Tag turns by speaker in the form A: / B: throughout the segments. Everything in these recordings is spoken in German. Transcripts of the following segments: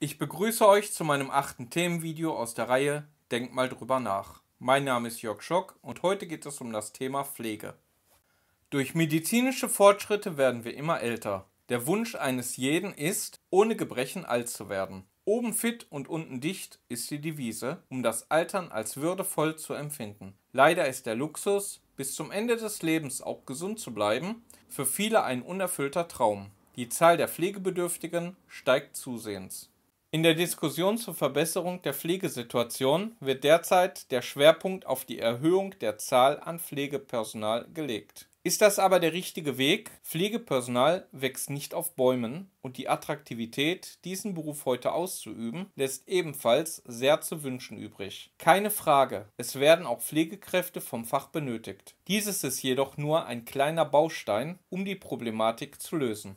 A: Ich begrüße euch zu meinem achten Themenvideo aus der Reihe Denkt mal drüber nach. Mein Name ist Jörg Schock und heute geht es um das Thema Pflege. Durch medizinische Fortschritte werden wir immer älter. Der Wunsch eines jeden ist, ohne Gebrechen alt zu werden. Oben fit und unten dicht ist die Devise, um das Altern als würdevoll zu empfinden. Leider ist der Luxus, bis zum Ende des Lebens auch gesund zu bleiben, für viele ein unerfüllter Traum. Die Zahl der Pflegebedürftigen steigt zusehends. In der Diskussion zur Verbesserung der Pflegesituation wird derzeit der Schwerpunkt auf die Erhöhung der Zahl an Pflegepersonal gelegt. Ist das aber der richtige Weg? Pflegepersonal wächst nicht auf Bäumen und die Attraktivität, diesen Beruf heute auszuüben, lässt ebenfalls sehr zu wünschen übrig. Keine Frage, es werden auch Pflegekräfte vom Fach benötigt. Dieses ist jedoch nur ein kleiner Baustein, um die Problematik zu lösen.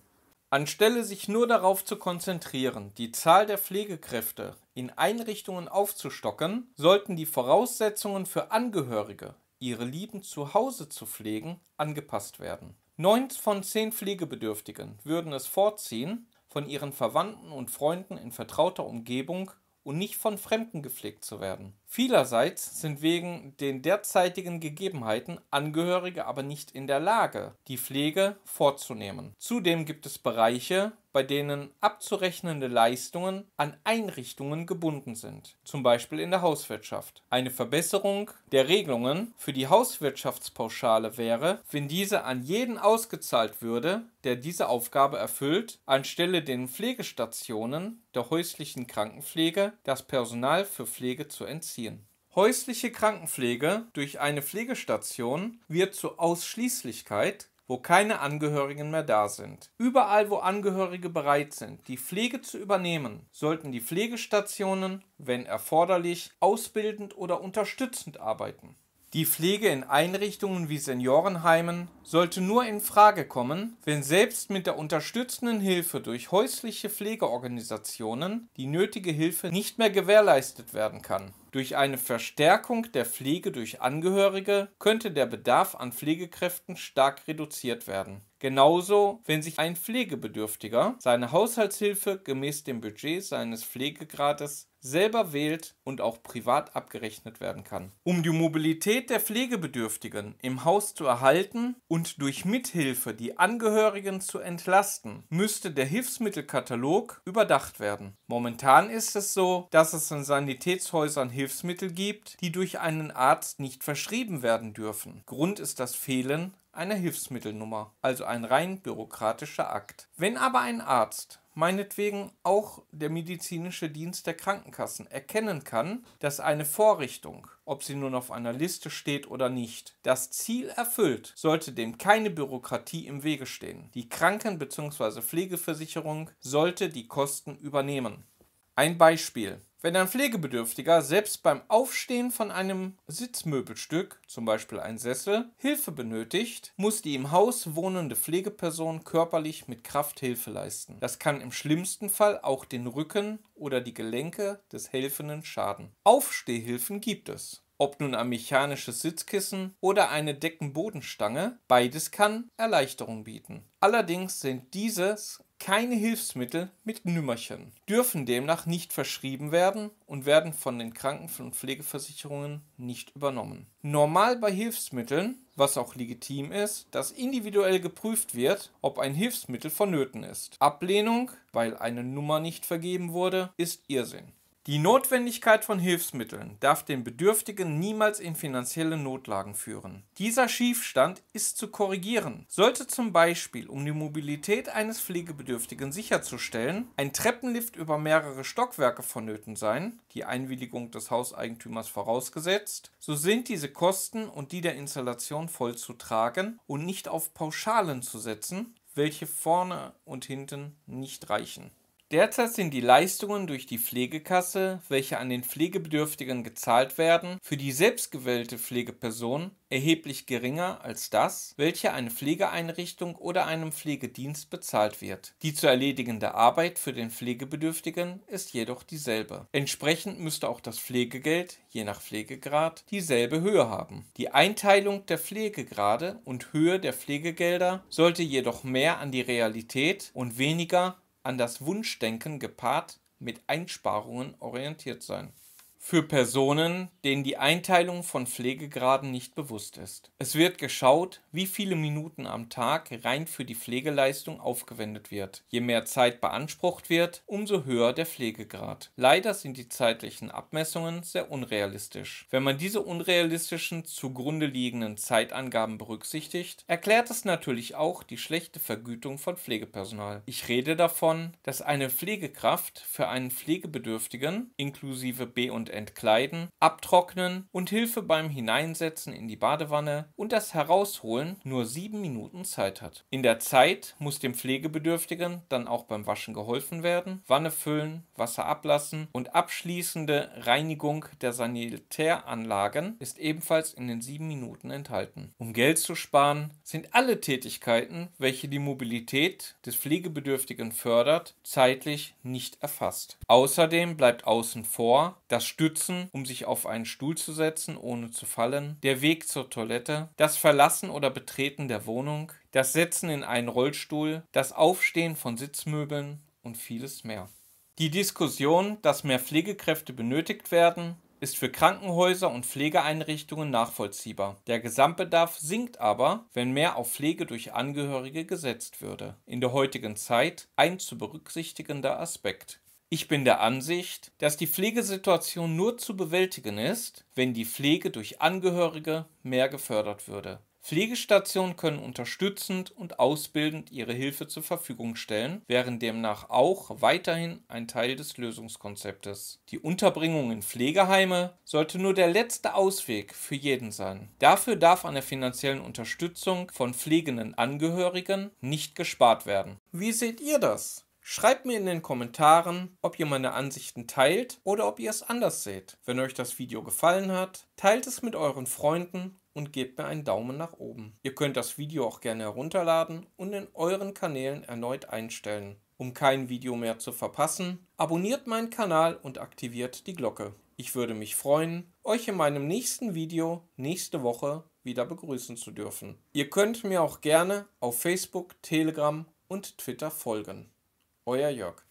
A: Anstelle sich nur darauf zu konzentrieren, die Zahl der Pflegekräfte in Einrichtungen aufzustocken, sollten die Voraussetzungen für Angehörige, ihre Lieben zu Hause zu pflegen, angepasst werden. Neun von zehn Pflegebedürftigen würden es vorziehen, von ihren Verwandten und Freunden in vertrauter Umgebung und nicht von Fremden gepflegt zu werden. Vielerseits sind wegen den derzeitigen Gegebenheiten Angehörige aber nicht in der Lage, die Pflege vorzunehmen. Zudem gibt es Bereiche, bei denen abzurechnende Leistungen an Einrichtungen gebunden sind, zum Beispiel in der Hauswirtschaft. Eine Verbesserung der Regelungen für die Hauswirtschaftspauschale wäre, wenn diese an jeden ausgezahlt würde, der diese Aufgabe erfüllt, anstelle den Pflegestationen der häuslichen Krankenpflege das Personal für Pflege zu entziehen. Häusliche Krankenpflege durch eine Pflegestation wird zur Ausschließlichkeit wo keine Angehörigen mehr da sind. Überall, wo Angehörige bereit sind, die Pflege zu übernehmen, sollten die Pflegestationen, wenn erforderlich, ausbildend oder unterstützend arbeiten. Die Pflege in Einrichtungen wie Seniorenheimen sollte nur in Frage kommen, wenn selbst mit der unterstützenden Hilfe durch häusliche Pflegeorganisationen die nötige Hilfe nicht mehr gewährleistet werden kann. Durch eine Verstärkung der Pflege durch Angehörige könnte der Bedarf an Pflegekräften stark reduziert werden Genauso, wenn sich ein Pflegebedürftiger seine Haushaltshilfe gemäß dem Budget seines Pflegegrades selber wählt und auch privat abgerechnet werden kann. Um die Mobilität der Pflegebedürftigen im Haus zu erhalten und durch Mithilfe die Angehörigen zu entlasten, müsste der Hilfsmittelkatalog überdacht werden. Momentan ist es so, dass es in Sanitätshäusern Hilfsmittel gibt, die durch einen Arzt nicht verschrieben werden dürfen. Grund ist das Fehlen einer Hilfsmittelnummer, also ein rein bürokratischer Akt. Wenn aber ein Arzt meinetwegen auch der medizinische Dienst der Krankenkassen erkennen kann, dass eine Vorrichtung, ob sie nun auf einer Liste steht oder nicht, das Ziel erfüllt, sollte dem keine Bürokratie im Wege stehen. Die Kranken- bzw. Pflegeversicherung sollte die Kosten übernehmen. Ein Beispiel. Wenn ein Pflegebedürftiger selbst beim Aufstehen von einem Sitzmöbelstück, zum Beispiel ein Sessel, Hilfe benötigt, muss die im Haus wohnende Pflegeperson körperlich mit Kraft Hilfe leisten. Das kann im schlimmsten Fall auch den Rücken oder die Gelenke des Helfenden schaden. Aufstehhilfen gibt es. Ob nun ein mechanisches Sitzkissen oder eine Deckenbodenstange, beides kann Erleichterung bieten. Allerdings sind dieses keine Hilfsmittel mit Nümmerchen dürfen demnach nicht verschrieben werden und werden von den Kranken- und Pflegeversicherungen nicht übernommen. Normal bei Hilfsmitteln, was auch legitim ist, dass individuell geprüft wird, ob ein Hilfsmittel vonnöten ist. Ablehnung, weil eine Nummer nicht vergeben wurde, ist Irrsinn. Die Notwendigkeit von Hilfsmitteln darf den Bedürftigen niemals in finanzielle Notlagen führen. Dieser Schiefstand ist zu korrigieren. Sollte zum Beispiel, um die Mobilität eines Pflegebedürftigen sicherzustellen, ein Treppenlift über mehrere Stockwerke vonnöten sein, die Einwilligung des Hauseigentümers vorausgesetzt, so sind diese Kosten und die der Installation voll zu tragen und nicht auf Pauschalen zu setzen, welche vorne und hinten nicht reichen. Derzeit sind die Leistungen durch die Pflegekasse, welche an den Pflegebedürftigen gezahlt werden, für die selbstgewählte Pflegeperson erheblich geringer als das, welche eine Pflegeeinrichtung oder einem Pflegedienst bezahlt wird. Die zu erledigende Arbeit für den Pflegebedürftigen ist jedoch dieselbe. Entsprechend müsste auch das Pflegegeld, je nach Pflegegrad, dieselbe Höhe haben. Die Einteilung der Pflegegrade und Höhe der Pflegegelder sollte jedoch mehr an die Realität und weniger an das Wunschdenken gepaart mit Einsparungen orientiert sein für Personen, denen die Einteilung von Pflegegraden nicht bewusst ist. Es wird geschaut, wie viele Minuten am Tag rein für die Pflegeleistung aufgewendet wird. Je mehr Zeit beansprucht wird, umso höher der Pflegegrad. Leider sind die zeitlichen Abmessungen sehr unrealistisch. Wenn man diese unrealistischen zugrunde liegenden Zeitangaben berücksichtigt, erklärt es natürlich auch die schlechte Vergütung von Pflegepersonal. Ich rede davon, dass eine Pflegekraft für einen Pflegebedürftigen inklusive B und entkleiden, abtrocknen und Hilfe beim Hineinsetzen in die Badewanne und das Herausholen nur sieben Minuten Zeit hat. In der Zeit muss dem Pflegebedürftigen dann auch beim Waschen geholfen werden, Wanne füllen, Wasser ablassen und abschließende Reinigung der Sanitäranlagen ist ebenfalls in den sieben Minuten enthalten. Um Geld zu sparen, sind alle Tätigkeiten, welche die Mobilität des Pflegebedürftigen fördert, zeitlich nicht erfasst. Außerdem bleibt außen vor, dass Stützen, um sich auf einen Stuhl zu setzen, ohne zu fallen, der Weg zur Toilette, das Verlassen oder Betreten der Wohnung, das Setzen in einen Rollstuhl, das Aufstehen von Sitzmöbeln und vieles mehr. Die Diskussion, dass mehr Pflegekräfte benötigt werden, ist für Krankenhäuser und Pflegeeinrichtungen nachvollziehbar. Der Gesamtbedarf sinkt aber, wenn mehr auf Pflege durch Angehörige gesetzt würde. In der heutigen Zeit ein zu berücksichtigender Aspekt. Ich bin der Ansicht, dass die Pflegesituation nur zu bewältigen ist, wenn die Pflege durch Angehörige mehr gefördert würde. Pflegestationen können unterstützend und ausbildend ihre Hilfe zur Verfügung stellen, wären demnach auch weiterhin ein Teil des Lösungskonzeptes. Die Unterbringung in Pflegeheime sollte nur der letzte Ausweg für jeden sein. Dafür darf an der finanziellen Unterstützung von pflegenden Angehörigen nicht gespart werden. Wie seht ihr das? Schreibt mir in den Kommentaren, ob ihr meine Ansichten teilt oder ob ihr es anders seht. Wenn euch das Video gefallen hat, teilt es mit euren Freunden und gebt mir einen Daumen nach oben. Ihr könnt das Video auch gerne herunterladen und in euren Kanälen erneut einstellen. Um kein Video mehr zu verpassen, abonniert meinen Kanal und aktiviert die Glocke. Ich würde mich freuen, euch in meinem nächsten Video nächste Woche wieder begrüßen zu dürfen. Ihr könnt mir auch gerne auf Facebook, Telegram und Twitter folgen. Euer Jörg.